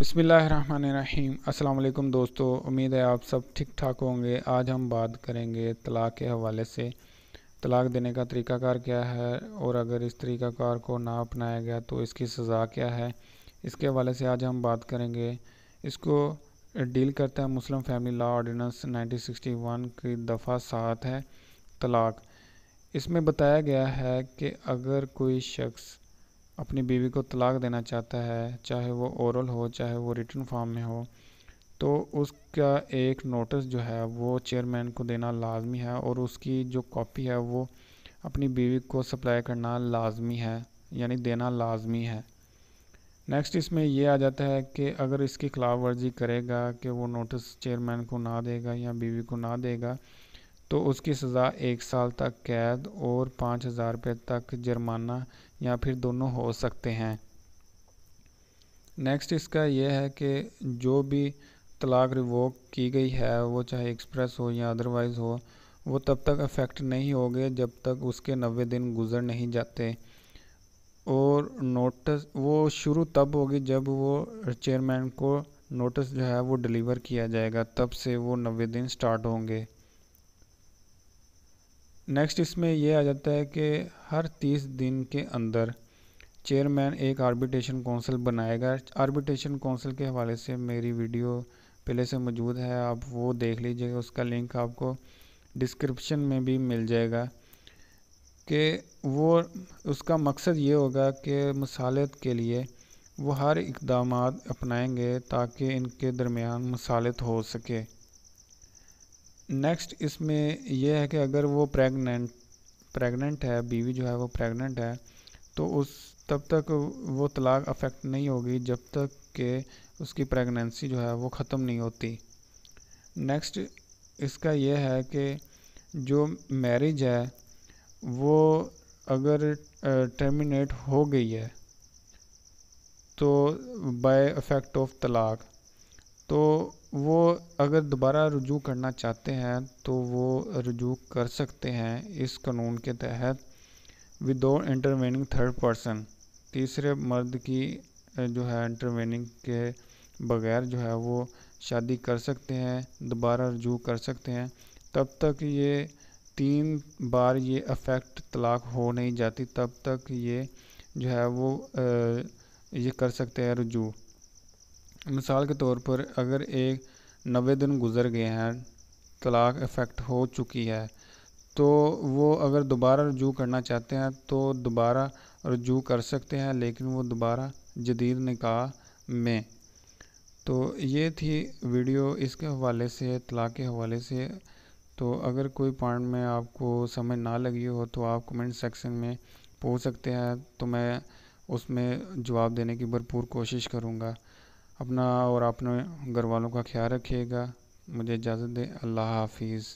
बसमीम् अल्लाम दोस्तों उम्मीद है आप सब ठीक ठाक होंगे आज हम बात करेंगे तलाक़ के हवाले से तलाक़ देने का तरीक़ाकार क्या है और अगर इस तरीक़ाकार को ना अपनाया गया तो इसकी सज़ा क्या है इसके हवाले से आज हम बात करेंगे इसको डील करता है मुस्लिम फैमिली लॉ ऑर्डिनेंस 1961 की दफ़ा सात है तलाक़ इसमें बताया गया है कि अगर कोई शख्स अपनी बीवी को तलाक देना चाहता है चाहे वो औरल हो चाहे वो रिटर्न फॉर्म में हो तो उसका एक नोटिस जो है वो चेयरमैन को देना लाजमी है और उसकी जो कॉपी है वो अपनी बीवी को सप्लाई करना लाजमी है यानी देना लाजमी है नेक्स्ट इसमें यह आ जाता है कि अगर इसकी खिलाफ वर्जी करेगा कि वो नोटिस चेयरमैन को ना देगा या बीवी को ना देगा तो उसकी सज़ा एक साल तक कैद और पाँच हज़ार रुपये तक जुर्माना या फिर दोनों हो सकते हैं नेक्स्ट इसका यह है कि जो भी तलाक रिवोक की गई है वो चाहे एक्सप्रेस हो या अदरवाइज़ हो वो तब तक अफेक्ट नहीं होगे जब तक उसके नबे दिन गुजर नहीं जाते और नोटिस वो शुरू तब होगी जब वो चेयरमैन को नोटिस जो है वो डिलीवर किया जाएगा तब से वो नबे दिन स्टार्ट होंगे नेक्स्ट इसमें यह आ जाता है कि हर तीस दिन के अंदर चेयरमैन एक आर्बिटेशन कौंसिल बनाएगा आर्बिटेशन कौंसिल के हवाले से मेरी वीडियो पहले से मौजूद है आप वो देख लीजिएगा उसका लिंक आपको डिस्क्रिप्शन में भी मिल जाएगा कि वो उसका मकसद ये होगा कि मसालत के लिए वो हर इकदाम अपनाएंगे ताकि इनके दरमियान मसालत हो सके नेक्स्ट इसमें यह है कि अगर वो प्रेग्नेंट प्रेग्नेंट है बीवी जो है वो प्रेग्नेंट है तो उस तब तक वो तलाक अफेक्ट नहीं होगी जब तक के उसकी प्रेगनेंसी जो है वो ख़त्म नहीं होती नेक्स्ट इसका यह है कि जो मैरिज है वो अगर टर्मिनेट हो गई है तो बाय अफेक्ट ऑफ तलाक तो वो अगर दोबारा रुजू करना चाहते हैं तो वो रुजू कर सकते हैं इस कानून के तहत विदाउट इंटरवेनिंग थर्ड पर्सन तीसरे मर्द की जो है इंटरवेनिंग के बगैर जो है वो शादी कर सकते हैं दोबारा रजू कर सकते हैं तब तक ये तीन बार ये अफेक्ट तलाक हो नहीं जाती तब तक ये जो है वो ये कर सकते हैं रजू मिसाल के तौर पर अगर एक नबे दिन गुज़र गए हैं तलाक इफ़ेक्ट हो चुकी है तो वो अगर दोबारा रजू करना चाहते हैं तो दोबारा रजू कर सकते हैं लेकिन वो दोबारा जदीद निकाह में तो ये थी वीडियो इसके हवाले से तलाक के हवाले से तो अगर कोई पॉइंट में आपको समझ ना लगी हो तो आप कमेंट सेक्शन में पूछ सकते हैं तो मैं उसमें जवाब देने की भरपूर कोशिश करूँगा अपना और अपने घर वालों का ख्याल रखिएगा मुझे इजाज़त दें अल्लाह हाफिज़